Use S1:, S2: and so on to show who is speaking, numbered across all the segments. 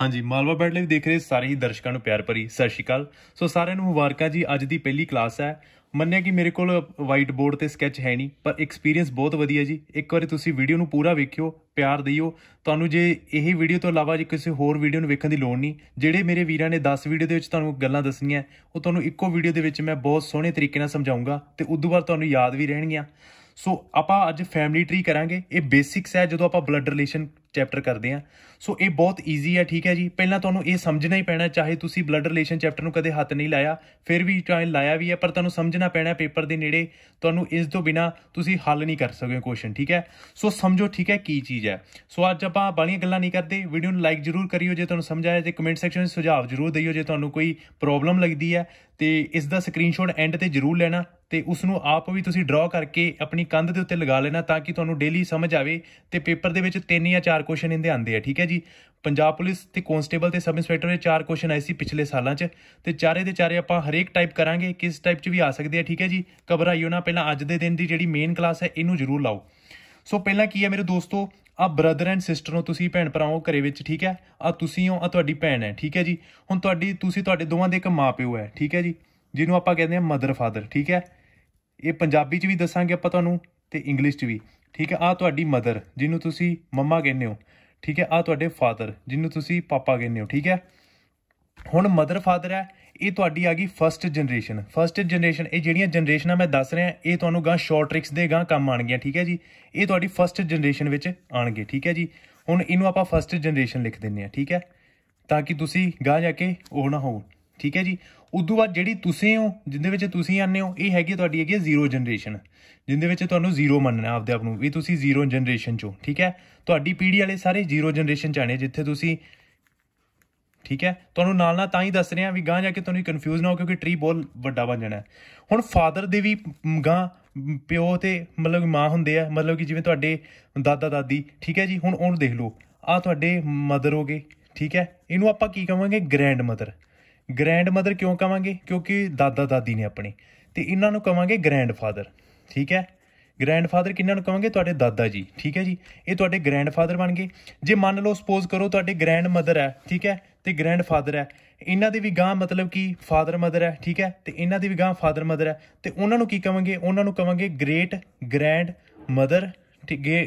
S1: ਹਾਂਜੀ ਮਾਲਵਾ ਬੈਡ ਲਈ ਦੇਖ ਰਹੇ ਸਾਰੇ ਹੀ ਦਰਸ਼ਕਾਂ ਨੂੰ ਪਿਆਰ ਭਰੀ ਸਤਿ ਸ਼੍ਰੀ ਅਕਾਲ ਸੋ ਸਾਰਿਆਂ ਨੂੰ ਮੁਬਾਰਕਾਂ ਜੀ ਅੱਜ ਦੀ ਪਹਿਲੀ ਕਲਾਸ ਹੈ ਮੰਨਿਆ ਕਿ ਮੇਰੇ ਕੋਲ ਵਾਈਟ ਬੋਰਡ ਤੇ ਸਕੈਚ ਹੈ ਨਹੀਂ ਪਰ ਐਕਸਪੀਰੀਅੰਸ ਬਹੁਤ ਵਧੀਆ ਜੀ ਇੱਕ ਵਾਰੀ ਤੁਸੀਂ ਵੀਡੀਓ ਨੂੰ ਪੂਰਾ ਵੇਖਿਓ ਪਿਆਰ ਦਿਓ ਤੁਹਾਨੂੰ ਜੇ ਇਹ ਵੀਡੀਓ ਤੋਂ ਇਲਾਵਾ ਜੇ ਕਿਸੇ ਹੋਰ ਵੀਡੀਓ ਨੂੰ ਵੇਖਣ ਦੀ ਲੋੜ ਨਹੀਂ ਜਿਹੜੇ ਮੇਰੇ ਵੀਰਾਂ ਨੇ 10 ਵੀਡੀਓ ਦੇ ਵਿੱਚ ਤੁਹਾਨੂੰ ਗੱਲਾਂ ਦੱਸਣੀਆਂ ਉਹ ਤੁਹਾਨੂੰ ਇੱਕੋ ਵੀਡੀਓ ਦੇ ਵਿੱਚ ਮੈਂ ਬਹੁਤ ਸੋਹਣੇ ਤਰੀਕੇ ਨਾਲ ਸਮਝਾਉਂਗਾ ਤੇ ਉਦੋਂ ਬਾਅਦ ਤੁਹਾਨੂੰ ਯਾਦ ਵੀ ਰਹਿਣਗੀਆਂ ਸੋ ਆਪਾਂ ਅੱਜ ਫੈਮਿਲੀ ਟਰੀ ਕਰਾਂਗੇ ਇਹ ਬੇਸਿਕਸ ਹੈ ਜਦੋਂ ਆਪਾਂ ਬਲੱਡ ਰਿਲੇਸ਼ਨ ਚੈਪਟਰ ਕਰਦੇ ਆ ਸੋ ਇਹ ਬਹੁਤ ਈਜ਼ੀ ਆ ਠੀਕ ਹੈ ਜੀ ਪਹਿਲਾਂ ਤੁਹਾਨੂੰ ਇਹ ਸਮਝਣਾ ਹੀ ਪੈਣਾ ਚਾਹੇ ਤੁਸੀਂ ਬਲੱਡ ਰਿਲੇਸ਼ਨ ਚੈਪਟਰ ਨੂੰ ਕਦੇ ਹੱਥ ਨਹੀਂ ਲਾਇਆ ਫਿਰ ਵੀ ਚਾਹੇ ਲਾਇਆ ਵੀ ਹੈ ਪਰ ਤੁਹਾਨੂੰ ਸਮਝਣਾ ਪੈਣਾ ਪੇਪਰ ਦੇ ਨੇੜੇ ਤੁਹਾਨੂੰ ਇਸ ਤੋਂ ਬਿਨਾ ਤੁਸੀਂ ਹੱਲ ਨਹੀਂ ਕਰ ਸਕੋਗੇ ਕੁਐਸਚਨ ਠੀਕ ਹੈ ਸੋ ਸਮਝੋ ਠੀਕ ਹੈ ਕੀ ਚੀਜ਼ ਹੈ ਸੋ ਅੱਜ ਆਪਾਂ ਬਾਲੀਆਂ ਗੱਲਾਂ ਨਹੀਂ ਕਰਦੇ ਵੀਡੀਓ ਨੂੰ ਲਾਈਕ ਜ਼ਰੂਰ ਕਰਿਓ ਜੇ ਤੁਹਾਨੂੰ ਸਮਝ ਆਇਆ ਤੇ ਕਮੈਂਟ ਸੈਕਸ਼ਨ ਵਿੱਚ ਸੁਝਾਅ ਜ਼ਰੂਰ ਦਿਓ ਜੇ ਤੁਹਾਨੂੰ ਕੋਈ ਪ੍ਰੋਬਲਮ ਲੱਗਦੀ ਹੈ ਤੇ ਇਸ ਦਾ ਸਕਰੀਨਸ਼ਾਟ ਐਂਡ ਤੇ ਜ਼ਰੂਰ ਲੈਣਾ ਤੇ ਉਸ ਨੂੰ ਆਪ ਵੀ ਤੁਸੀਂ ਡਰਾ ਕਰਕੇ ਆਪਣੀ ਕੰਧ ਦੇ ਉੱਤੇ ਲਗਾ ਲੈਣਾ ਤਾਂ ਕਿ ਤੁਹਾਨੂੰ ਡੇਲੀ ਸਮਝ ਆਵੇ ਤੇ ਪੇਪਰ ਦੇ ਵਿੱਚ ਤਿੰਨ ਜਾਂ ਚਾਰ ਕੁਐਸਚਨ ਇਹਦੇ ਆਉਂਦੇ ਆ ਠੀਕ ਹੈ ਜੀ ਪੰਜਾਬ ਪੁਲਿਸ ਤੇ ਕਨਸਟੇਬਲ ਤੇ ਸਬ ਇੰਸਪੈਕਟਰ ਦੇ ਚਾਰ ਕੁਐਸਚਨ ਆਏ ਸੀ ਪਿਛਲੇ ਸਾਲਾਂ 'ਚ ਤੇ ਚਾਰੇ ਦੇ ਚਾਰੇ ਆਪਾਂ ਹਰੇਕ ਟਾਈਪ ਕਰਾਂਗੇ ਕਿਸ ਟਾਈਪ 'ਚ ਵੀ ਆ ਸਕਦੇ ਆ ਠੀਕ ਹੈ ਜੀ ਘਬਰਾਈਓ ਨਾ ਪਹਿਲਾਂ ਅੱਜ ਦੇ ਦਿਨ ਦੀ ਜਿਹੜੀ ਮੇਨ ਕਲਾਸ ਹੈ ਇਹਨੂੰ ਜ਼ਰੂਰ ਲਾਓ ਸੋ ਪਹਿਲਾਂ ਕੀ ਹੈ ਮੇਰੇ ਦੋਸਤੋ ਆ ਬ੍ਰਦਰ ਐਂਡ ਸਿਸਟਰ ਹੋ ਤੁਸੀਂ ਭੈਣ ਭਰਾ ਹੋ ਘਰੇ ਵਿੱਚ ਠੀਕ ਹੈ ਆ ਤੁਸੀਂ ਹੋ ਆ ਤੁਹਾਡੀ ਭੈਣ ਹੈ ਠੀਕ ਹੈ ਜੀ ਹੁਣ ਤੁਹਾਡੀ ਤੁਸੀਂ ਤੁਹਾਡੇ ਦੋਵਾਂ ਦੇ ਇੱਕ ਮਾਪਿਓ ਹੈ ਠੀਕ ਹੈ ਜੀ ਜਿਹਨੂੰ ਆਪਾਂ ਕਹਿੰਦੇ ਆ ਮਦਰ ਫਾਦਰ ਠੀਕ ਹੈ ਇਹ ਪੰਜਾਬੀ 'ਚ ਵੀ ਦੱਸਾਂਗੇ ਆਪਾਂ ਤੁਹਾਨੂੰ ਤੇ ਇੰਗਲਿਸ਼ 'ਚ ਵੀ ਠੀਕ ਹੈ ਆ ਤੁਹਾਡੀ ਮਦਰ ਜਿਹਨੂੰ ਤੁਸੀਂ ਮੰਮਾ ਕਹਿੰਦੇ ਹੋ ਠੀਕ ਹੈ ਆ ਤੁਹਾਡੇ ਫਾਦਰ ਜਿਹਨੂੰ ਤੁਸੀਂ ਪਾਪਾ ਕਹਿੰਦੇ ਹੋ ਠੀਕ ਹੈ ਹੁਣ ਮਦਰ ਫਾਦਰ ਹੈ ਇਹ ਤੁਹਾਡੀ ਆ ਗਈ ਫਰਸਟ ਜਨਰੇਸ਼ਨ ਫਰਸਟ ਜਨਰੇਸ਼ਨ ਇਹ ਜਿਹੜੀਆਂ ਜਨਰੇਸ਼ਨਾਂ ਮੈਂ ਦੱਸ ਰਿਹਾ ਇਹ ਤੁਹਾਨੂੰ ਗਾਂ ਸ਼ਾਰਟ ਟ੍ਰਿਕਸ ਦੇ ਗਾਂ ਕੰਮ ਆਣਗੀਆਂ ਠੀਕ ਹੈ ਜੀ ਇਹ ਤੁਹਾਡੀ ਫਰਸਟ ਜਨਰੇਸ਼ਨ ਵਿੱਚ ਆਣਗੇ ਠੀਕ ਹੈ ਜੀ ਹੁਣ ਇਹਨੂੰ ਆਪਾਂ ਫਰਸਟ ਜਨਰੇਸ਼ਨ ਲਿਖ ਦਿੰਨੇ ਆ ਠੀਕ ਹੈ ਤਾਂ ਕਿ ਤੁਸੀਂ ਗਾਂ ਜਾ ਕੇ ਉਹ ਨਾ ਹੋਵੋ ਠੀਕ ਹੈ ਜੀ ਉਦੋਂ ਬਾਅਦ ਜਿਹੜੀ ਤੁਸੀਂ ਹੋ ਜਿੰਦੇ ਵਿੱਚ ਤੁਸੀਂ ਆਨੇ ਹੋ ਇਹ ਹੈਗੀ ਤੁਹਾਡੀ ਹੈਗੀ ਜ਼ੀਰੋ ਜਨਰੇਸ਼ਨ ਜਿੰਦੇ ਵਿੱਚ ਤੁਹਾਨੂੰ ਜ਼ੀਰੋ ਮੰਨਣਾ ਆਪਦੇ ਆਪ ਨੂੰ ਵੀ ਤੁਸੀਂ ਜ਼ੀਰੋ ਜਨਰੇਸ਼ਨ ਚੋਂ ਠੀਕ ਹੈ ਤੁਹਾਡੀ ਪੀੜ੍ਹੀ ਵਾਲੇ ਸਾਰੇ ਜ਼ੀਰੋ ਜਨਰੇਸ਼ਨ ਚ ਜਿੱਥੇ ਤੁਸੀਂ ਠੀਕ ਹੈ ਤੁਹਾਨੂੰ ਨਾਲ ਨਾਲ ਤਾਂ ਹੀ ਦੱਸ ਰਿਹਾ ਵੀ ਗਾਂ ਜਾ ਕੇ ਤੁਹਾਨੂੰ ਕਨਫਿਊਜ਼ ਨਾ ਹੋ ਕਿਉਂਕਿ ਟ੍ਰੀ ਬਹੁਤ ਵੱਡਾ ਬਣ ਜਾਣਾ ਹੁਣ ਫਾਦਰ ਦੇ ਵੀ ਗਾਂ ਪਿਓ ਤੇ ਮਤਲਬ ਮਾਂ ਹੁੰਦੇ ਆ ਮਤਲਬ ਕਿ ਜਿਵੇਂ ਤੁਹਾਡੇ ਦਾਦਾ ਦਾਦੀ ਠੀਕ ਹੈ ਜੀ ਹੁਣ ਉਹਨੂੰ ਦੇਖ ਲਓ ਆ ਤੁਹਾਡੇ ਮਦਰ ਹੋਗੇ ਠੀਕ ਹੈ ਇਹਨੂੰ ਆਪਾਂ ਕੀ ਕਵਾਂਗੇ ਗ੍ਰੈਂਡ ਮਦਰ ਗ੍ਰੈਂਡਮਦਰ ਕਿਉਂ ਕਵਾਂਗੇ ਕਿਉਂਕਿ ਦਾਦਾ ਦਾਦੀ ਨੇ ਆਪਣੇ ਤੇ ਇਹਨਾਂ ਨੂੰ ਕਵਾਂਗੇ ਗ੍ਰੈਂਡਫਾਦਰ ਠੀਕ ਹੈ ਗ੍ਰੈਂਡਫਾਦਰ ਕਿੰਨਾਂ ਨੂੰ ਕਵਾਂਗੇ ਤੁਹਾਡੇ ਦਾਦਾ ਜੀ ਠੀਕ ਹੈ ਜੀ ਇਹ ਤੁਹਾਡੇ ਗ੍ਰੈਂਡਫਾਦਰ ਬਣ ਗਏ ਜੇ ਮੰਨ ਲਓ ਸਪੋਜ਼ ਕਰੋ ਤੁਹਾਡੇ ਗ੍ਰੈਂਡਮਦਰ ਹੈ ਠੀਕ ਹੈ ਤੇ ਗ੍ਰੈਂਡਫਾਦਰ ਹੈ ਇਹਨਾਂ ਦੇ ਵੀ ਗਾਂ ਮਤਲਬ ਕਿ ਫਾਦਰ ਮਦਰ ਹੈ ਠੀਕ ਹੈ ਤੇ ਇਹਨਾਂ ਦੇ ਵੀ ਗਾਂ ਫਾਦਰ ਮਦਰ ਹੈ ਤੇ ਉਹਨਾਂ ਨੂੰ ਕੀ ਕਵਾਂਗੇ ਉਹਨਾਂ ਨੂੰ ਕਵਾਂਗੇ great grandmother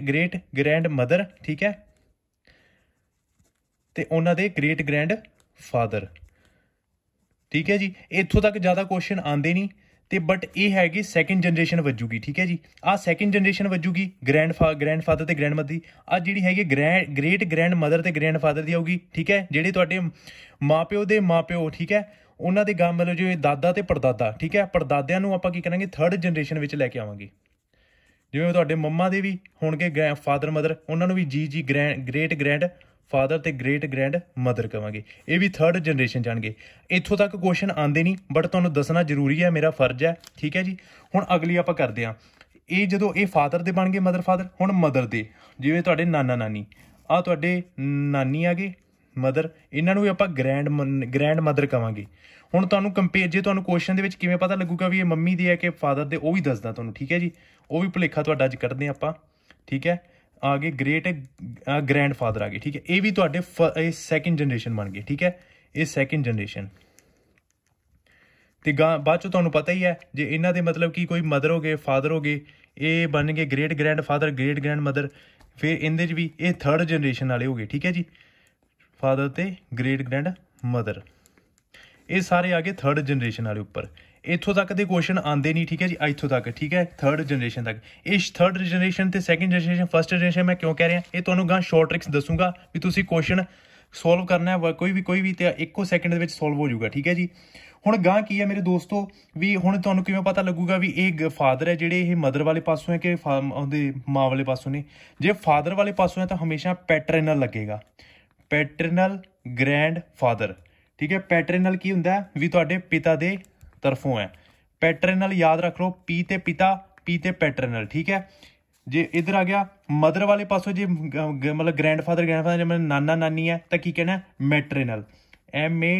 S1: great grandmother ਠੀਕ ਹੈ ਤੇ ਉਹਨਾਂ ਦੇ ਗ੍ਰੇਟ ਗ੍ਰੈਂਡ ਫਾਦਰ ਠੀਕ ਹੈ ਜੀ ਇੱਥੋਂ ਤੱਕ ਜ਼ਿਆਦਾ ਕੁਐਸਚਨ ਆਉਂਦੇ ਨਹੀਂ ਤੇ ਬਟ ਇਹ ਹੈਗੀ ਸੈਕੰਡ ਜਨਰੇਸ਼ਨ ਵੱਜੂਗੀ ਠੀਕ ਹੈ ਜੀ ਆ ਸੈਕੰਡ ਜਨਰੇਸ਼ਨ ਵੱਜੂਗੀ ਗ੍ਰੈਂਡਫਾ ਗ੍ਰੈਂਡਫਾਦਰ ਤੇ ਗ੍ਰੈਂਡਮਦਰ ਦੀ ਆ ਜਿਹੜੀ ਹੈਗੀ ਗ੍ਰੈਂਡ ਗ੍ਰੇਟ ਗ੍ਰੈਂਡਮਦਰ ਤੇ ਗ੍ਰੈਂਡਫਾਦਰ ਦੀ ਆਊਗੀ ਠੀਕ ਹੈ ਜਿਹੜੇ ਤੁਹਾਡੇ ਮਾਪਿਓ ਦੇ ਮਾਪਿਓ ਠੀਕ ਹੈ ਉਹਨਾਂ ਦੇ ਗਾਂ ਮਤਲਬ ਜਿਵੇਂ ਦਾਦਾ ਤੇ ਪਰਦਾਦਾ ਠੀਕ ਹੈ ਪਰਦਾਦਿਆਂ ਨੂੰ ਆਪਾਂ ਕੀ ਕਰਾਂਗੇ ਥਰਡ ਜਨਰੇਸ਼ਨ ਵਿੱਚ ਲੈ ਕੇ ਆਵਾਂਗੇ ਜਿਵੇਂ ਤੁਹਾਡੇ ਮੰਮਾ ਦੇ ਵੀ ਹੋਣਗੇ ਫਾਦਰ ਮਦਰ ਉਹਨਾਂ ਨੂੰ ਵੀ ਜੀ ਜੀ ਗ੍ਰੈਂਡ ਗ੍ਰੇਟ ਗ੍ਰੈਂਡ ਫਾਦਰ ਤੇ ਗ੍ਰੇਟ ਗ੍ਰੈਂਡ ਮਦਰ ਕਵਾਂਗੇ ਇਹ ਵੀ 3rd ਜਨਰੇਸ਼ਨ ਜਾਣਗੇ ਇੱਥੋਂ ਤੱਕ ਕੁਐਸਚਨ ਆਉਂਦੇ ਨਹੀਂ ਬਟ ਤੁਹਾਨੂੰ ਦੱਸਣਾ ਜ਼ਰੂਰੀ ਹੈ ਮੇਰਾ ਫਰਜ਼ ਹੈ ਠੀਕ ਹੈ ਜੀ ਹੁਣ ਅਗਲੀ ਆਪਾਂ ਕਰਦੇ ਹਾਂ ਇਹ ਜਦੋਂ ਇਹ ਫਾਦਰ ਦੇ ਬਣ ਗਏ ਮਦਰ ਫਾਦਰ ਹੁਣ ਮਦਰ ਦੇ ਜਿਵੇਂ ਤੁਹਾਡੇ ਨਾਨਾ ਨਾਨੀ ਆ ਤੁਹਾਡੇ ਨਾਨੀ ਆਗੇ ਮਦਰ ਇਹਨਾਂ ਨੂੰ ਵੀ ਆਪਾਂ ਗ੍ਰੈਂਡ ਗ੍ਰੈਂਡ ਮਦਰ ਕਵਾਂਗੇ ਹੁਣ ਤੁਹਾਨੂੰ ਕੰਪੇਅਰ ਜੇ ਤੁਹਾਨੂੰ ਕੁਐਸਚਨ ਦੇ ਵਿੱਚ ਕਿਵੇਂ ਪਤਾ ਲੱਗੂਗਾ ਵੀ ਇਹ ਮੰਮੀ ਦੀ ਹੈ ਕਿ ਫਾਦਰ ਦੇ ਉਹ ਵੀ ਦੱਸਦਾ ਤੁਹਾਨੂੰ ਠੀਕ ਹੈ ਜੀ ਉਹ ਵੀ ਭੁਲੇਖਾ ਤੁਹਾਡਾ ਅੱਜ ਕੱਢਦੇ ਆਪਾਂ ਠੀਕ ਹੈ ਆ ਗਏ ਗ੍ਰੇਟ ਗ੍ਰੈਂਡਫਾਦਰ ਆ ਗਏ ਠੀਕ ਹੈ ਇਹ ਵੀ ਤੁਹਾਡੇ ਇਹ ਸੈਕੰਡ ਜਨਰੇਸ਼ਨ ਬਣ ਗਏ ਠੀਕ ਹੈ ਇਹ ਸੈਕੰਡ ਜਨਰੇਸ਼ਨ ਤੇ ਬਾਅਦ ਚ ਤੁਹਾਨੂੰ ਪਤਾ ਹੀ ਹੈ ਜੇ ਇਹਨਾਂ ਦੇ ਮਤਲਬ ਕੀ ਕੋਈ ਮਦਰ ਹੋਗੇ ਫਾਦਰ ਹੋਗੇ ਇਹ ਬਣ ਗਏ great grandfather great grandmother ਫਿਰ ਇਹਦੇ ਚ ਵੀ ਇਹ ਥਰਡ ਜਨਰੇਸ਼ਨ ਵਾਲੇ ਹੋਗੇ ਠੀਕ ਹੈ ਜੀ ਫਾਦਰ ਤੇ ਗ੍ਰੇਟ ਗ੍ਰੈਂਡ ਮਦਰ ਇਹ ਸਾਰੇ ਆ ਗਏ ਥਰਡ ਜਨਰੇਸ਼ਨ ਵਾਲੇ ਉੱਪਰ ਇੱਥੋਂ ਤੱਕ ਦੇ ਕੁਐਸਚਨ ਆਉਂਦੇ ਨਹੀਂ ਠੀਕ ਹੈ ਜੀ ਇੱਥੋਂ ਤੱਕ ਠੀਕ ਹੈ ਥਰਡ ਜਨਰੇਸ਼ਨ ਤੱਕ ਇਸ ਥਰਡ ਜਨਰੇਸ਼ਨ ਤੇ ਸੈਕੰਡ ਜਨਰੇਸ਼ਨ ਫਰਸਟ ਜਨਰੇਸ਼ਨ ਮੈਂ ਕਿਉਂ ਕਹਿ ਰਿਹਾ ਇਹ ਤੁਹਾਨੂੰ ਗਾਂ ਸ਼ਾਰਟ ਟ੍ਰਿਕਸ ਦੱਸੂਗਾ ਵੀ ਤੁਸੀਂ ਕੁਐਸਚਨ ਸੋਲਵ ਕਰਨਾ ਹੈ ਕੋਈ ਵੀ ਕੋਈ ਵੀ ਤੇ ਇੱਕੋ ਸੈਕਿੰਡ ਦੇ ਵਿੱਚ ਸੋਲਵ ਹੋ ਜਾਊਗਾ ਠੀਕ ਹੈ ਜੀ ਹੁਣ ਗਾਂ ਕੀ ਹੈ ਮੇਰੇ ਦੋਸਤੋ ਵੀ ਹੁਣ ਤੁਹਾਨੂੰ ਕਿਵੇਂ ਪਤਾ ਲੱਗੂਗਾ ਵੀ ਇਹ ਫਾਦਰ ਹੈ ਜਿਹੜੇ ਇਹ ਮਦਰ ਵਾਲੇ ਪਾਸੋਂ ਹੈ ਕਿ ਉਹਦੇ ਮਾਂ ਵਾਲੇ ਪਾਸੋਂ ਨੇ ਜੇ ਫਾਦਰ ਵਾਲੇ ਪਾਸੋਂ ਹੈ ਤਾਂ ਹਮੇਸ਼ਾ ਪੈਟਰਨਲ ਲੱਗੇਗਾ ਪੈਟਰਨਲ ਗ੍ਰੈਂਡ ਫਾਦਰ ਠੀਕ ਹੈ ਪੈਟਰਨਲ ਕੀ ਹੁੰਦਾ ਵੀ ਤੁਹਾਡੇ ਪਿਤਾ ਦੇ ਤਰਫੋਂ ਹੈ ਪੈਟਰਨਲ ਯਾਦ ਰੱਖ ਲਓ ਪੀ ਤੇ ਪਿਤਾ ਪੀ ਤੇ ਪੈਟਰਨਲ ਠੀਕ ਹੈ ਜੇ ਇਧਰ ਆ ਗਿਆ ਮਦਰ ਵਾਲੇ ਪਾਸੋਂ ਜੇ ਮਤਲਬ ਗ੍ਰੈਂਡਫਾਦਰ ਗ੍ਰੈਂਡਫਾਦਰ ਜੇ ਮੈਂ ਨਾਨਾ ਨਾਨੀ ਹੈ ਤਾਂ ਕੀ ਕਹਿਣਾ maternal M A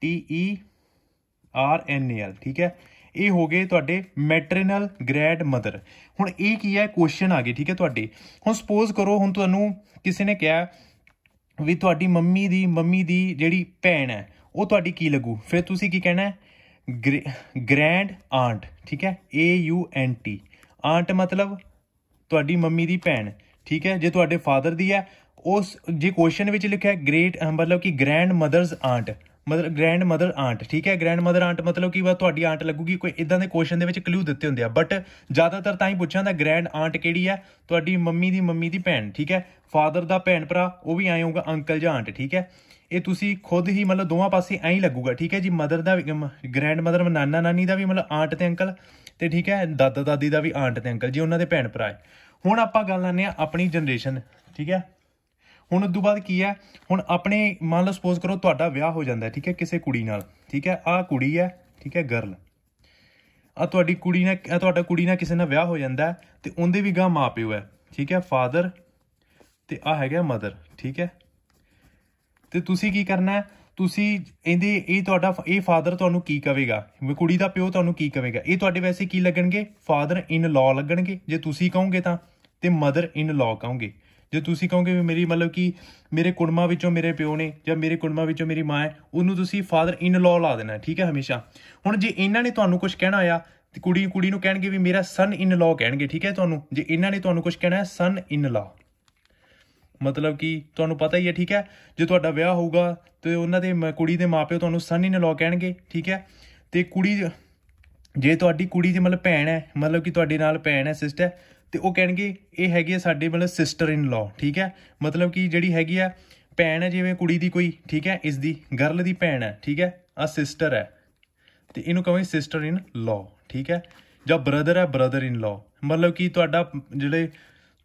S1: T E R N A L ਠੀਕ ਹੈ ਇਹ ਹੋ ਗਏ ਤੁਹਾਡੇ ਮੈਟਰਨਲ ਗ੍ਰੈਂਡ ਮਦਰ ਹੁਣ ਇਹ ਕੀ ਹੈ ਕੁਐਸਚਨ ਆ ਗਏ ਠੀਕ ਹੈ ਤੁਹਾਡੇ ਹੁਣ ਸਪੋਜ਼ ਕਰੋ ਹੁਣ ਤੁਹਾਨੂੰ ਕਿਸੇ ਨੇ ਕਿਹਾ ਵੀ ਤੁਹਾਡੀ ਮੰਮੀ ਦੀ ਮੰਮੀ ਦੀ ਜਿਹੜੀ ਭੈਣ ਹੈ ਉਹ ਤੁਹਾਡੀ ਕੀ ਲੱਗੂ ਫਿਰ ਤੁਸੀਂ ਕੀ ਕਹਿਣਾ ਗ੍ਰੈਂਡ ਆਂਟ ਠੀਕ ਹੈ A U N T aunt ਮਤਲਬ ਤੁਹਾਡੀ ਮੰਮੀ ਦੀ ਭੈਣ ਠੀਕ ਹੈ ਜੇ ਤੁਹਾਡੇ ਫਾਦਰ ਦੀ ਹੈ ਉਸ ਜੇ ਕੁਐਸਚਨ ਵਿੱਚ ਲਿਖਿਆ ਹੈ ਗ੍ਰੇਟ ਮਤਲਬ ਕਿ grandmother's aunt mother grandmother aunt ਠੀਕ ਹੈ ਗ੍ਰੈਂਡ ਮਦਰ ਆਂਟ ਮਤਲਬ ਕੀ ਵਾ ਤੁਹਾਡੀ ਆਂਟ ਲੱਗੂਗੀ ਕੋਈ ਇਦਾਂ ਦੇ ਕੁਐਸਚਨ ਦੇ ਵਿੱਚ ਕਲੂ ਦਿੱਤੇ ਹੁੰਦੇ ਆ ਬਟ ਜ਼ਿਆਦਾਤਰ ਤਾਂ ਹੀ ਪੁੱਛਾਂ ਦਾ ਗ੍ਰੈਂਡ ਆਂਟ ਕਿਹੜੀ ਹੈ ਤੁਹਾਡੀ ਮੰਮੀ ਦੀ ਮੰਮੀ ਦੀ ਭੈਣ ਠੀਕ ਹੈ ਫਾਦਰ ਦਾ ਭੈਣ ਭਰਾ ਉਹ ਵੀ ਆਏ ਹੋਗਾ ਅੰਕਲ ਜਾਂ ਆਂਟ ਠੀਕ ਹੈ ਇਹ ਤੁਸੀਂ ਖੁਦ ਹੀ ਮਤਲਬ ਦੋਵਾਂ ਪਾਸੇ ਐਂ ਲੱਗੂਗਾ ਠੀਕ ਹੈ ਜੀ ਮਦਰ ਦਾ ਗ੍ਰੈਂਡ ਮਦਰ ਨਾਨਾ ਨਾਨੀ ਦਾ ਵੀ ਮਤਲਬ ਆਂਟ ਤੇ ਅੰਕਲ ਤੇ ਠੀਕ ਹੈ ਦਾਦਾ ਦਾਦੀ ਦਾ ਵੀ ਆਂਟ ਤੇ ਅੰਕਲ ਜੀ ਉਹਨਾਂ ਦੇ ਭੈਣ ਭਰਾ ਹੁਣ ਆਪਾਂ ਗੱਲ ਆਨੇ ਆ ਆਪਣੀ ਜਨਰੇਸ਼ਨ ਠੀਕ ਹੈ ਹੁਣ ਉਸ ਤੋਂ ਬਾਅਦ ਕੀ ਹੈ ਹੁਣ ਆਪਣੇ ਮੰਨ ਲਓ ਸਪੋਜ਼ ਕਰੋ ਤੁਹਾਡਾ ਵਿਆਹ ਹੋ ਜਾਂਦਾ ਠੀਕ ਹੈ ਕਿਸੇ ਕੁੜੀ ਨਾਲ ਠੀਕ ਹੈ ਆ ਕੁੜੀ ਹੈ ਠੀਕ ਹੈ ਗਰਲ ਆ ਤੁਹਾਡੀ ਕੁੜੀ ਨਾਲ ਤੁਹਾਡਾ ਕੁੜੀ ਨਾਲ ਕਿਸੇ ਨਾਲ ਵਿਆਹ ਹੋ ਜਾਂਦਾ ਤੇ ਉਹਦੇ ਵੀ ਗਾਂ ਮਾਪਿਓ ਹੈ ਠੀਕ ਹੈ ਫਾਦਰ ਤੇ ਆ ਹੈਗਾ ਮਦਰ ਠੀਕ ਹੈ ਤੇ ਤੁਸੀਂ ਕੀ ਕਰਨਾ ਤੁਸੀਂ ਇਹਦੇ ਇਹ ਤੁਹਾਡਾ ਇਹ ਫਾਦਰ ਤੁਹਾਨੂੰ ਕੀ ਕਵੇਗਾ ਕੁੜੀ ਦਾ ਪਿਓ ਤੁਹਾਨੂੰ ਕੀ ਕਵੇਗਾ ਇਹ ਤੁਹਾਡੇ ਵੈਸੇ ਕੀ ਲੱਗਣਗੇ ਫਾਦਰ ਇਨ ਲਾਅ ਲੱਗਣਗੇ ਜੇ ਤੁਸੀਂ ਕਹੋਗੇ ਤਾਂ ਤੇ ਮਦਰ ਇਨ ਲਾਅ ਕਹੋਗੇ ਜੇ ਤੁਸੀਂ ਕਹੋਗੇ ਵੀ ਮੇਰੀ ਮਤਲਬ ਕਿ ਮੇਰੇ ਕੁੜਮਾ ਵਿੱਚੋਂ ਮੇਰੇ ਪਿਓ ਨੇ ਜਾਂ ਮੇਰੇ ਕੁੜਮਾ ਵਿੱਚੋਂ ਮੇਰੀ ਮਾਂ ਹੈ ਉਹਨੂੰ ਤੁਸੀਂ ਫਾਦਰ ਇਨ ਲਾਅ ਲਾ ਦੇਣਾ ਠੀਕ ਹੈ ਹਮੇਸ਼ਾ ਹੁਣ ਜੇ ਇਹਨਾਂ ਨੇ ਤੁਹਾਨੂੰ ਕੁਝ ਕਹਿਣਾ ਆ ਤੇ ਕੁੜੀ ਕੁੜੀ ਨੂੰ ਕਹਿਣਗੇ ਵੀ ਮੇਰਾ ਸਨ ਇਨ ਲਾਅ ਕਹਿਣਗੇ ਠੀਕ ਹੈ ਤੁਹਾਨੂੰ ਜੇ ਇਹਨਾਂ ਨੇ ਤੁਹਾਨੂੰ ਕੁਝ ਕਹਿਣਾ ਹੈ ਸਨ ਇਨ ਲਾਅ ਮਤਲਬ ਕਿ ਤੁਹਾਨੂੰ ਪਤਾ ਹੀ ਹੈ ਠੀਕ ਹੈ ਜੇ ਤੁਹਾਡਾ ਵਿਆਹ ਹੋਊਗਾ ਤੇ ਉਹਨਾਂ ਦੇ ਕੁੜੀ ਦੇ ਮਾਪਿਓ ਤੁਹਾਨੂੰ ਸਨ ਇਨ ਲਾਅ ਕਹਿਣਗੇ ਠੀਕ ਹੈ ਤੇ ਕੁੜੀ ਜੇ ਤੁਹਾਡੀ ਕੁੜੀ ਦੀ ਮਤਲਬ ਭੈਣ ਹੈ ਮਤਲਬ ਕਿ ਤੁਹਾਡੇ ਨਾਲ ਭੈਣ ਹੈ ਸਿਸਟਰ ਹੈ ਤੇ ਉਹ ਕਹਿਣਗੇ ਇਹ ਹੈਗੀ ਆ ਸਾਡੇ ਮਤਲਬ ਸਿਸਟਰ ਇਨ ਲਾ ਠੀਕ ਹੈ ਮਤਲਬ ਕਿ ਜਿਹੜੀ ਹੈਗੀ ਆ ਭੈਣ ਹੈ ਜਿਵੇਂ ਕੁੜੀ ਦੀ ਕੋਈ ਠੀਕ ਹੈ ਇਸ ਦੀ ਗਰਲ ਦੀ ਭੈਣ ਹੈ ਠੀਕ ਹੈ ਆ ਸਿਸਟਰ ਹੈ ਤੇ ਇਹਨੂੰ ਕਹਿੰਦੇ ਸਿਸਟਰ ਇਨ ਲਾ ਠੀਕ ਹੈ ਜਾਂ ਬ੍ਰਦਰ ਹੈ ਬ੍ਰਦਰ ਇਨ ਲਾ ਮਤਲਬ ਕਿ ਤੁਹਾਡਾ ਜਿਹੜੇ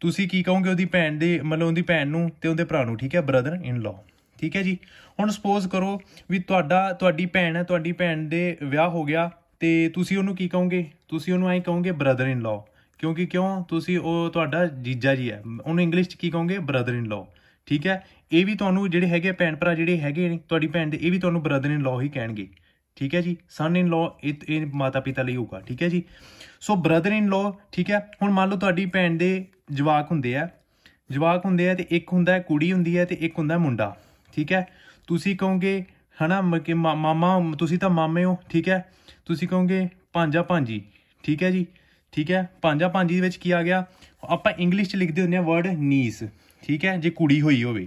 S1: ਤੁਸੀਂ ਕੀ ਕਹੋਗੇ ਉਹਦੀ ਭੈਣ ਦੇ ਮਤਲਬ ਉਹਦੀ ਭੈਣ ਨੂੰ ਤੇ ਉਹਦੇ ਭਰਾ ਨੂੰ ਠੀਕ ਹੈ ਬ੍ਰਦਰ ਇਨ ਲਾ ਠੀਕ ਹੈ ਜੀ ਹੁਣ ਸਪੋਜ਼ ਕਰੋ ਵੀ ਤੁਹਾਡਾ ਤੁਹਾਡੀ ਭੈਣ ਹੈ ਤੁਹਾਡੀ ਭੈਣ ਦੇ ਵਿਆਹ ਹੋ ਗਿਆ ਤੇ ਤੁਸੀਂ ਉਹਨੂੰ ਕੀ ਕਹੋਗੇ ਤੁਸੀਂ ਉਹਨੂੰ ਐਂ ਕਹੋਗੇ ਬ੍ਰਦਰ ਇਨ ਲਾ ਕਿਉਂਕਿ ਕਿਉਂ ਤੁਸੀਂ ਉਹ ਤੁਹਾਡਾ ਜੀਜਾ ਜੀ ਹੈ ਉਹਨੂੰ ਇੰਗਲਿਸ਼ 'ਚ ਕੀ ਕਹੋਗੇ ਬ੍ਰਦਰ ਇਨ ਲਾਅ ਠੀਕ ਹੈ ਇਹ ਵੀ ਤੁਹਾਨੂੰ ਜਿਹੜੇ ਹੈਗੇ ਭੈਣ ਭਰਾ ਜਿਹੜੇ ਹੈਗੇ ਨੇ ਤੁਹਾਡੀ ਭੈਣ ਦੇ ਇਹ ਵੀ ਤੁਹਾਨੂੰ ਬ੍ਰਦਰ ਇਨ ਲਾਅ ਹੀ ਕਹਿਣਗੇ ਠੀਕ ਹੈ ਜੀ ਸਨ ਇਨ ਲਾਅ ਇਹ ਮਾਤਾ ਪਿਤਾ ਲਈ ਹੋਊਗਾ ਠੀਕ ਹੈ ਜੀ ਸੋ ਬ੍ਰਦਰ ਇਨ ਲਾਅ ਠੀਕ ਹੈ ਹੁਣ ਮੰਨ ਲਓ ਤੁਹਾਡੀ ਭੈਣ ਦੇ ਜਵਾਕ ਹੁੰਦੇ ਆ ਜਵਾਕ ਹੁੰਦੇ ਆ ਤੇ ਇੱਕ ਹੁੰਦਾ ਕੁੜੀ ਹੁੰਦੀ ਹੈ ਤੇ ਇੱਕ ਹੁੰਦਾ ਮੁੰਡਾ ਠੀਕ ਹੈ ਤੁਸੀਂ ਕਹੋਗੇ ਹਨਾ ਮਾਮਾ ਤੁਸੀਂ ਤਾਂ ਮਾਮੇ ਹੋ ਠੀਕ ਹੈ ਤੁਸੀਂ ਕਹੋਗੇ ਭਾਂਜਾ ਭਾਂਜੀ ਠੀਕ ਹੈ ਜੀ ਠੀਕ ਹੈ ਪੰਜਾ ਪੰਜੀ ਦੇ ਵਿੱਚ ਕੀ ਆ ਗਿਆ ਆਪਾਂ ਇੰਗਲਿਸ਼ 'ਚ ਲਿਖਦੇ ਹੁੰਦੇ ਆ ਵਰਡ ਨੀਸ ਠੀਕ ਹੈ ਜੇ ਕੁੜੀ ਹੋਈ ਹੋਵੇ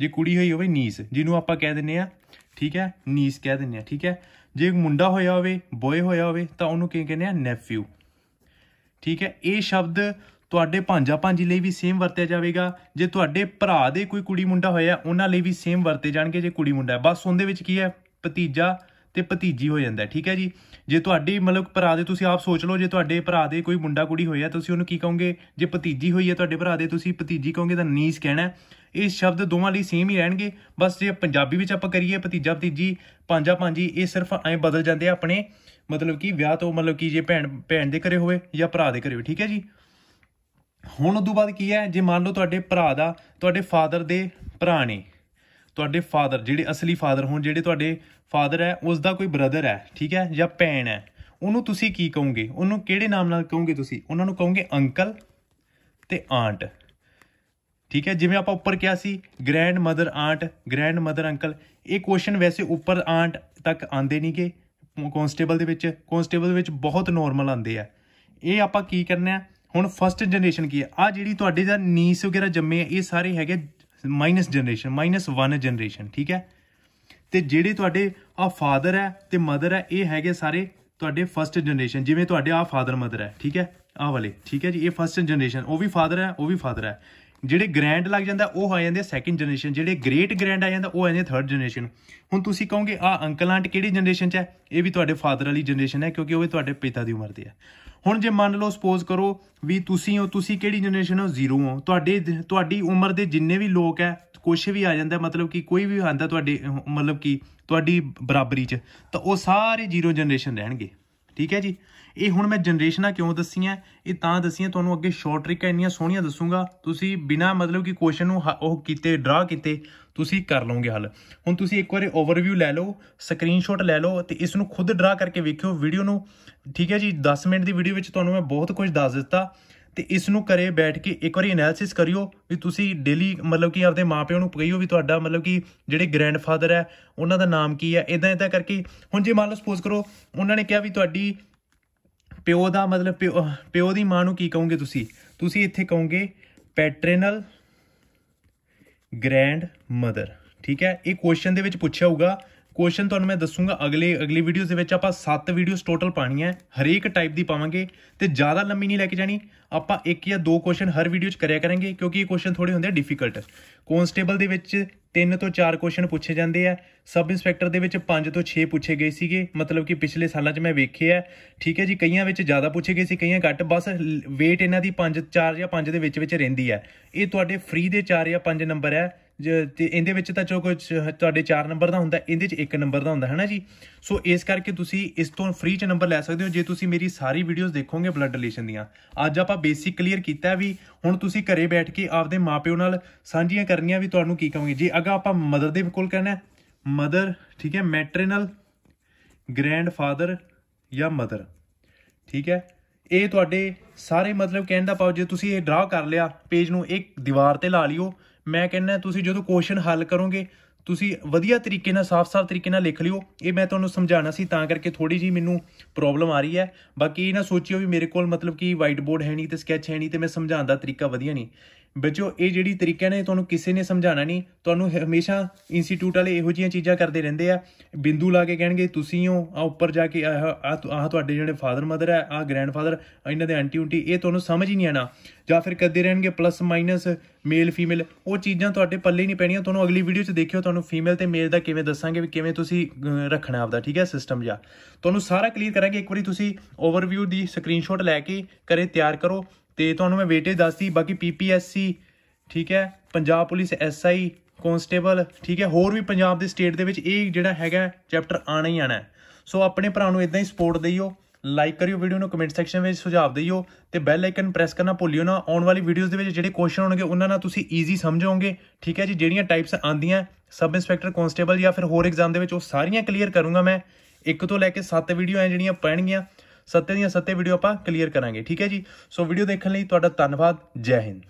S1: ਜੇ ਕੁੜੀ ਹੋਈ ਹੋਵੇ ਨੀਸ ਜਿਹਨੂੰ ਆਪਾਂ ਕਹਿ ਦਿੰਨੇ ਆ ਠੀਕ ਹੈ ਨੀਸ ਕਹਿ ਦਿੰਨੇ ਆ ਠੀਕ ਹੈ ਜੇ ਮੁੰਡਾ ਹੋਇਆ ਹੋਵੇ ਬੋਏ ਹੋਇਆ ਹੋਵੇ ਤਾਂ ਉਹਨੂੰ ਕੀ ਕਹਿੰਦੇ ਆ ਨੈਫਿਊ ਠੀਕ ਹੈ ਇਹ ਸ਼ਬਦ ਤੁਹਾਡੇ ਪੰਜਾ ਪੰਜੀ ਲਈ ਵੀ ਸੇਮ ਵਰਤਿਆ ਜਾਵੇਗਾ ਜੇ ਤੁਹਾਡੇ ਭਰਾ ਦੇ ਕੋਈ ਕੁੜੀ ਮੁੰਡਾ ਹੋਇਆ ਉਹਨਾਂ ਲਈ ਵੀ ਸੇਮ ਵਰਤੇ ਜਾਣਗੇ ਜੇ ਕੁੜੀ ਮੁੰਡਾ ਹੈ ਬਸ ਉਹਦੇ ਵਿੱਚ ਕੀ ਹੈ ਭਤੀਜਾ ਤੇ ਭਤੀਜੀ ਹੋ ਜਾਂਦਾ ਠੀਕ ਹੈ ਜੀ ਜੇ ਤੁਹਾਡੀ ਮਤਲਬ ਭਰਾ ਦੇ ਤੁਸੀਂ ਆਪ ਸੋਚ ਲਓ ਜੇ ਤੁਹਾਡੇ ਭਰਾ ਦੇ ਕੋਈ ਮੁੰਡਾ ਕੁੜੀ ਹੋਇਆ ਤੁਸੀਂ ਉਹਨੂੰ ਕੀ ਕਹੋਗੇ ਜੇ ਭਤੀਜੀ ਹੋਈ ਹੈ ਤੁਹਾਡੇ ਭਰਾ ਦੇ ਤੁਸੀਂ ਭਤੀਜੀ ਕਹੋਗੇ ਤਾਂ ਨੀਸ ਕਹਿਣਾ ਇਹ ਸ਼ਬਦ ਦੋਵਾਂ ਲਈ ਸੇਮ ਹੀ ਰਹਿਣਗੇ ਬਸ ਜੇ ਪੰਜਾਬੀ ਵਿੱਚ ਆਪਾਂ ਕਰੀਏ ਭਤੀਜਾ ਭਤੀਜੀ ਪਾਂਜਾ ਪਾਂਜੀ ਇਹ ਸਿਰਫ ਐ ਬਦਲ ਜਾਂਦੇ ਆ ਆਪਣੇ ਮਤਲਬ ਕਿ ਵਿਆਹ ਤੋਂ ਮਤਲਬ ਕਿ ਜੇ ਭੈਣ ਭੈਣ ਦੇ ਘਰੇ ਹੋਵੇ ਜਾਂ ਭਰਾ ਦੇ ਘਰੇ ਹੋਵੇ ਠੀਕ ਹੈ ਜੀ ਹੁਣ ਉਦੋਂ ਬਾਅਦ ਕੀ ਹੈ ਜੇ ਮੰਨ ਲਓ ਤੁਹਾਡੇ ਭਰਾ ਦਾ ਤੁਹਾਡੇ ਫਾਦਰ ਦੇ ਭਰਾ ਨੇ ਤੁਹਾਡੇ ਫਾਦਰ ਜਿਹੜੇ ਅਸਲੀ ਫਾਦਰ ਹੋਣ ਜਿਹੜੇ ਤੁਹਾਡੇ ਫਾਦਰ ਹੈ ਉਸ ਦਾ ਕੋਈ ਬ੍ਰਦਰ ਹੈ ਠੀਕ ਹੈ ਜਾਂ ਭੈਣ ਹੈ ਉਹਨੂੰ ਤੁਸੀਂ ਕੀ ਕਹੋਗੇ ਉਹਨੂੰ ਕਿਹੜੇ ਨਾਮ ਨਾਲ ਕਹੋਗੇ ਤੁਸੀਂ ਉਹਨਾਂ ਨੂੰ ਕਹੋਗੇ ਅੰਕਲ ਤੇ ਆਂਟ ਠੀਕ ਹੈ ਜਿਵੇਂ ਆਪਾਂ ਉੱਪਰ ਕਿਹਾ ਸੀ grandmother aunt grandmother uncle ਇਹ ਕੁਐਸਚਨ ਵੈਸੇ ਉੱਪਰ ਆਂਟ ਤੱਕ ਆਂਦੇ ਨਹੀਂਗੇ ਕਨਸਟੇਬਲ ਦੇ ਵਿੱਚ ਕਨਸਟੇਬਲ ਦੇ ਵਿੱਚ ਬਹੁਤ ਨਾਰਮਲ ਆਂਦੇ ਆ ਇਹ ਆਪਾਂ ਕੀ ਕਰਨਾ ਹੁਣ ਫਰਸਟ ਜਨਰੇਸ਼ਨ ਕੀ ਹੈ ਆ ਜਿਹੜੀ ਤੁਹਾਡੇ ਦਾ ਨੀਸ ਵਗੈਰਾ ਜੰਮੇ ਆ ਇਹ ਸਾਰੇ ਹੈਗੇ ਮਾਈਨਸ ਜਨਰੇਸ਼ਨ ਮਾਈਨਸ 1 ਜਨਰੇਸ਼ਨ ਠੀਕ ਹੈ ਤੇ ਜਿਹੜੇ ਤੁਹਾਡੇ ਆ ਫਾਦਰ ਹੈ ਤੇ ਮਦਰ ਹੈ ਇਹ ਹੈਗੇ ਸਾਰੇ ਤੁਹਾਡੇ ਫਰਸਟ ਜਨਰੇਸ਼ਨ ਜਿਵੇਂ ਤੁਹਾਡੇ ਆ ਫਾਦਰ ਮਦਰ ਹੈ ਠੀਕ ਹੈ ਆ ਵਾਲੇ ਠੀਕ ਹੈ ਜੀ ਇਹ ਫਰਸਟ ਜਨਰੇਸ਼ਨ ਉਹ ਵੀ ਫਾਦਰ ਹੈ ਉਹ ਵੀ ਫਾਦਰ ਹੈ ਜਿਹੜੇ ਗ੍ਰੈਂਡ ਲੱਗ ਜਾਂਦਾ ਉਹ ਆ ਜਾਂਦੇ ਸੈਕੰਡ ਜਨਰੇਸ਼ਨ ਜਿਹੜੇ ਗ੍ਰੇਟ ਗ੍ਰੈਂਡ ਆ ਜਾਂਦਾ ਉਹ ਆ ਜਾਂਦੇ ਥਰਡ ਜਨਰੇਸ਼ਨ ਹੁਣ ਤੁਸੀਂ ਕਹੋਗੇ ਆ ਅੰਕਲ ਆਂਟ ਕਿਹੜੀ ਜਨਰੇਸ਼ਨ 'ਚ ਹੈ ਇਹ ਵੀ ਤੁਹਾਡੇ ਫਾਦਰ ਵਾਲੀ ਜਨਰੇਸ਼ਨ ਹੈ ਕਿਉਂਕਿ ਉਹ ਵੀ ਤੁਹਾਡੇ ਪਿਤਾ ਦੀ ਉਮਰ ਦੇ ਹੈ ਹੁਣ ਜੇ ਮੰਨ ਲਓ ਸਪੋਜ਼ ਕਰੋ ਵੀ ਤੁਸੀਂ ਹੋ ਤੁਸੀਂ ਕਿਹੜੀ ਜਨਰੇਸ਼ਨ ਹੋ ਜ਼ੀਰੋ ਹੋ ਤੁਹਾਡੇ ਤੁਹਾਡੀ ਉਮਰ ਦੇ ਜਿੰਨੇ ਵੀ ਲੋਕ ਹੈ ਕੁਝ ਵੀ ਆ ਜਾਂਦਾ ਮਤਲਬ ਕਿ ਕੋਈ ਵੀ ਆਂਦਾ ਤੁਹਾਡੀ ਮਤਲਬ ਕਿ ਤੁਹਾਡੀ ਬਰਾਬਰੀ 'ਚ ਤਾਂ ਉਹ ਸਾਰੇ ਜ਼ੀਰੋ ਜਨਰੇਸ਼ਨ ਰਹਿਣਗੇ ਠੀਕ ਹੈ ਜੀ ਇਹ ਹੁਣ ਮੈਂ ਜਨਰੇਸ਼ਨਾਂ ਕਿਉਂ ਦੱਸੀਆਂ ਇਹ ਤਾਂ ਦੱਸੀਆਂ ਤੁਹਾਨੂੰ ਅੱਗੇ ਸ਼ਾਰਟ ਟ੍ਰਿਕ ਇੰਨੀਆਂ ਸੋਹਣੀਆਂ ਦੱਸੂਗਾ ਤੁਸੀਂ ਬਿਨਾ ਮਤਲਬ ਕਿ ਕੁਐਸਚਨ ਨੂੰ ਉਹ ਕੀਤੇ ਡਰਾ ਕੀਤੇ ਤੁਸੀਂ ਕਰ ਲਓਗੇ ਹੱਲ ਹੁਣ ਤੁਸੀਂ ਇੱਕ ਵਾਰੀ ਓਵਰਵਿਊ ਲੈ ਲਓ ਸਕਰੀਨਸ਼ਾਟ ਲੈ ਲਓ ਤੇ ਇਸ ਨੂੰ ਖੁਦ ਡਰਾ ਕਰਕੇ ਵੇਖਿਓ ਵੀਡੀਓ ਨੂੰ ਠੀਕ ਹੈ ਜੀ 10 ਮਿੰਟ ਦੀ ਵੀਡੀਓ ਵਿੱਚ ਤੁਹਾਨੂੰ ਮੈਂ ਬਹੁਤ ਕੁਝ ਦੱਸ ਦਿੱਤਾ ਤੇ ਇਸ ਨੂੰ ਕਰੇ ਬੈਠ ਕੇ ਇੱਕ ਵਾਰੀ ਐਨਾਲਿਸਿਸ ਕਰਿਓ ਵੀ ਤੁਸੀਂ ਡੇਲੀ ਮਤਲਬ ਕਿ ਆਪਦੇ ਮਾਪਿਆਂ ਨੂੰ ਪਗਈਓ ਵੀ ਤੁਹਾਡਾ ਮਤਲਬ ਕਿ ਜਿਹੜੇ ਗ੍ਰੈਂਡਫਾਦਰ ਹੈ ਉਹਨਾਂ ਦਾ ਨਾਮ ਕੀ ਹੈ ਇਦਾਂ ਇਦਾਂ ਕਰਕੇ ਹੁਣ ਜੇ ਮੰਨ ਲਓ ਸਪੋਜ਼ ਕਰੋ ਉਹਨਾਂ ਨੇ ਕਿਹਾ ਵੀ ਤੁਹਾਡੀ ਪਿਓ ਦਾ ਮਤਲਬ ਪਿਓ ਦੀ ਮਾਂ ਨੂੰ ਕੀ ਕਹੋਗੇ ਤੁਸੀਂ ਤੁਸੀਂ ਇੱਥੇ ਕਹੋਗੇ ਪੈਟਰਨਲ ਗ੍ਰੈਂਡ ਮਦਰ ਠੀਕ ਹੈ ਇਹ ਕੁਐਸਚਨ ਦੇ ਵਿੱਚ ਪੁੱਛਿਆ ਹੋਊਗਾ ਕੁਐਸਚਨ ਤੁਹਾਨੂੰ ਮੈਂ ਦੱਸੂਗਾ ਅਗਲੇ ਅਗਲੀ ਵੀਡੀਓ ਦੇ ਵਿੱਚ ਆਪਾਂ 7 ਵੀਡੀਓਜ਼ ਟੋਟਲ ਪਾਣੀ ਹੈ ਹਰੇਕ ਟਾਈਪ ਦੀ ਪਾਵਾਂਗੇ ਤੇ ਜ਼ਿਆਦਾ ਲੰਮੀ ਨਹੀਂ ਲੈ ਕੇ ਜਾਣੀ ਆਪਾਂ ਇੱਕ ਜਾਂ ਦੋ ਕੁਐਸਚਨ ਹਰ ਵੀਡੀਓ 'ਚ ਕਰਿਆ ਕਰਾਂਗੇ ਕਿਉਂਕਿ ਇਹ ਕੁਐਸਚਨ ਥੋੜੇ ਹੁੰਦੇ ਡਿਫਿਕਲਟ ਕਨਸਟੇਬਲ ਦੇ ਵਿੱਚ 3 ਤੋਂ 4 ਕੁਐਸਚਨ ਪੁੱਛੇ ਜਾਂਦੇ ਆ ਸਬ ਇੰਸਪੈਕਟਰ ਦੇ ਵਿੱਚ 5 ਤੋਂ 6 ਪੁੱਛੇ ਗਏ ਸੀਗੇ ਮਤਲਬ ਕਿ ਪਿਛਲੇ ਸਾਲਾਂ 'ਚ ਮੈਂ ਵੇਖਿਆ ਠੀਕ ਹੈ ਜੀ ਕਈਆਂ ਵਿੱਚ ਜ਼ਿਆਦਾ ਪੁੱਛੇ ਗਏ ਸੀ ਕਈਆਂ ਘੱਟ ਬਸ weight ਇਹਨਾਂ ਦੀ 5 4 ਜਾਂ 5 ਦੇ ਵਿੱਚ ਵਿੱਚ ਰਹਿੰਦੀ ਹੈ ਇਹ ਤੁਹਾਡੇ ਫ੍ਰੀ ਦੇ 4 ਜਾਂ 5 ਨੰਬਰ ਹੈ ਜੇ ਇਹਦੇ ਵਿੱਚ ਤਾਂ ਜੋ ਕੁਝ ਤੁਹਾਡੇ 4 ਨੰਬਰ ਦਾ ਹੁੰਦਾ ਇਹਦੇ 'ਚ 1 ਨੰਬਰ ਦਾ ਹੁੰਦਾ ਹੈ ਨਾ ਜੀ ਸੋ ਇਸ ਕਰਕੇ ਤੁਸੀਂ ਇਸ ਤੋਂ ਫ੍ਰੀ 'ਚ ਨੰਬਰ ਲੈ ਸਕਦੇ ਹੋ ਜੇ ਤੁਸੀਂ ਮੇਰੀ ਸਾਰੀ ਵੀਡੀਓਜ਼ ਦੇਖੋਗੇ ਬਲੱਡ ਰਿਲੇਸ਼ਨ ਦੀਆਂ ਅੱਜ ਆਪਾਂ ਬੇਸਿਕ ਕਲੀਅਰ ਕੀਤਾ ਵੀ ਹੁਣ ਤੁਸੀਂ ਘਰੇ ਬੈਠ ਕੇ ਆਪਦੇ ਮਾਪਿਓ ਨਾਲ ਸਾਂਝੀਆਂ ਕਰਨੀਆਂ ਵੀ ਤੁਹਾਨੂੰ ਕੀ ਕਹਾਂਗੇ ਜੇ ਅਗਾ ਆਪਾਂ ਮਦਰ ਦੇ ਕੋਲ ਕਹਿਣਾ ਮਦਰ ਠੀਕ ਹੈ ਮੈਟਰਨਲ ਗ੍ਰੈਂਡਫਾਦਰ ਜਾਂ ਮਦਰ ਠੀਕ ਹੈ ਇਹ ਤੁਹਾਡੇ ਸਾਰੇ ਮਤਲਬ ਕਹਿਣ ਦਾ ਪਾਉ ਜੇ ਤੁਸੀਂ ਇਹ ਡਰਾ ਕਰ ਲਿਆ ਪੇਜ ਨੂੰ ਇੱਕ ਦੀਵਾਰ ਤੇ ਲਾ ਲਿਓ ਮੈਂ ਕਹਿੰਦਾ ਤੁਸੀਂ ਜਦੋਂ ਕੁਐਸਚਨ ਹੱਲ ਕਰੋਗੇ ਤੁਸੀਂ ਵਧੀਆ ਤਰੀਕੇ ਨਾਲ ਸਾਫ਼-ਸਾਫ਼ ਤਰੀਕੇ ਨਾਲ ਲਿਖ ਲਿਓ ਇਹ ਮੈਂ ਤੁਹਾਨੂੰ ਸਮਝਾਣਾ ਸੀ ਤਾਂ ਕਰਕੇ ਥੋੜੀ ਜੀ ਮੈਨੂੰ ਪ੍ਰੋਬਲਮ ਆ ਰਹੀ ਹੈ ਬਾਕੀ ਇਹ ਨਾ ਸੋਚਿਓ ਵੀ ਮੇਰੇ ਕੋਲ ਮਤਲਬ ਕਿ ਵਾਈਟ ਬੋਰਡ ਹੈ ਨਹੀਂ ਤੇ ਸਕੈਚ ਹੈ ਨਹੀਂ ਤੇ ਮੈਂ ਸਮਝਾਉਣ ਦਾ ਤਰੀਕਾ ਵਧੀਆ ਨਹੀਂ ਬੱਚਿਓ ਇਹ ਜਿਹੜੀ ਤਰੀਕਾ ਨੇ ਤੁਹਾਨੂੰ ਕਿਸੇ ਨੇ ਸਮਝਾਣਾ ਨਹੀਂ ਤੁਹਾਨੂੰ ਹਮੇਸ਼ਾ ਇੰਸਟੀਚਿਊਟ ਵਾਲੇ ਇਹੋ ਜੀਆਂ ਚੀਜ਼ਾਂ ਕਰਦੇ ਰਹਿੰਦੇ ਆ ਬਿੰਦੂ ਲਾ ਕੇ ਕਹਿਣਗੇ ਤੁਸੀਂ ਹੋ ਆ ਉੱਪਰ ਜਾ ਕੇ ਆ ਆ ਤੁਹਾਡੇ ਜਿਹੜੇ ਫਾਦਰ ਮਦਰ ਆ ਆ ਗ੍ਰੈਂਡਫਾਦਰ ਇਹਨਾਂ ਦੇ ਆਂਟੀ ਉਂਟੀ ਇਹ ਤੁਹਾਨੂੰ ਸਮਝ ਹੀ ਨਹੀਂ ਆਣਾ ਜਾਂ ਫਿਰ ਕਰਦੇ ਰਹਿਣਗੇ ਪਲੱਸ ਮਾਈਨਸ ਮੇਲ ਫੀਮੇਲ ਉਹ ਚੀਜ਼ਾਂ ਤੁਹਾਡੇ ਪੱਲੇ ਨਹੀਂ ਪੈਣੀਆਂ ਤੁਹਾਨੂੰ ਅਗਲੀ ਵੀਡੀਓ 'ਚ ਦੇਖਿਓ ਤੁਹਾਨੂੰ ਫੀਮੇਲ ਤੇ ਮੇਲ ਦਾ ਕਿਵੇਂ ਦੱਸਾਂਗੇ ਵੀ ਕਿਵੇਂ ਤੁਸੀਂ ਰੱਖਣਾ ਆਪਦਾ ਠੀਕ ਹੈ ਸਿਸਟਮ ਜਾਂ ਤੁਹਾਨੂੰ ਸਾਰਾ ਕਲੀਅਰ ਕਰਾਂਗੇ ਇੱਕ ਵਾਰੀ ਤੁਸੀਂ ਓਵਰਵਿਊ ਦੀ ਸਕਰੀਨਸ਼ਾਟ ਲੈ ਕੇ ਕਰੇ ਤਿਆਰ ਕਰੋ ਤੇ ਤੁਹਾਨੂੰ ਮੈਂ ਵੇਟੇਜ ਦੱਸਦੀ ਬਾਕੀ ਪੀਪੀਐਸਸੀ ਠੀਕ ਹੈ ਪੰਜਾਬ ਪੁਲਿਸ ਐਸਆਈ ਕਨਸਟੇਬਲ ਠੀਕ ਹੈ ਹੋਰ ਵੀ ਪੰਜਾਬ ਦੇ ਸਟੇਟ ਦੇ ਵਿੱਚ ਇਹ ਜਿਹੜਾ ਹੈਗਾ ਚੈਪਟਰ ਆਣਾ ਹੀ ਆਣਾ ਸੋ ਆਪਣੇ ਭਰਾ ਨੂੰ ਇਦਾਂ ਹੀ ਸਪੋਰਟ ਦਿਓ ਲਾਈਕ ਕਰਿਓ ਵੀਡੀਓ ਨੂੰ ਕਮੈਂਟ ਸੈਕਸ਼ਨ ਵਿੱਚ ਸੁਝਾਅ ਦਿਓ ਤੇ ਬੈਲ ਆਈਕਨ ਪ੍ਰੈਸ ਕਰਨਾ ਭੁੱਲਿਓ ਨਾ ਆਉਣ ਵਾਲੀ ਵੀਡੀਓਜ਼ ਦੇ ਵਿੱਚ ਜਿਹੜੇ ਕੁਐਸਚਨ ਹੋਣਗੇ ਉਹਨਾਂ ਨਾਲ ਤੁਸੀਂ ਈਜ਼ੀ ਸਮਝੋਗੇ ਠੀਕ ਹੈ ਜੀ ਜਿਹੜੀਆਂ ਟਾਈਪਸ ਆਂਦੀਆਂ ਸਬ ਇੰਸਪੈਕਟਰ ਕਨਸਟੇਬਲ ਜਾਂ ਫਿਰ ਹੋਰ ਐਗਜ਼ਾਮ ਦੇ ਵਿੱਚ ਉਹ ਸਾਰੀਆਂ ਕਲੀਅਰ ਕਰੂੰਗਾ ਮੈਂ ਇੱਕ ਤੋਂ ਲੈ ਕੇ 7 ਵੀਡੀਓ ਐ ਜਿਹੜੀਆਂ ਪੈਣਗੀਆਂ ਸੱਤੇ ਦੀਆਂ ਸੱਤੇ ਵੀਡੀਓ ਆਪਾਂ ਕਲੀਅਰ ਕਰਾਂਗੇ ਠੀਕ ਹੈ ਜੀ ਸੋ ਵੀਡੀਓ ਦੇਖਣ ਲਈ ਤੁਹਾਡਾ ਧੰਨਵਾਦ ਜੈ ਹਿੰਦ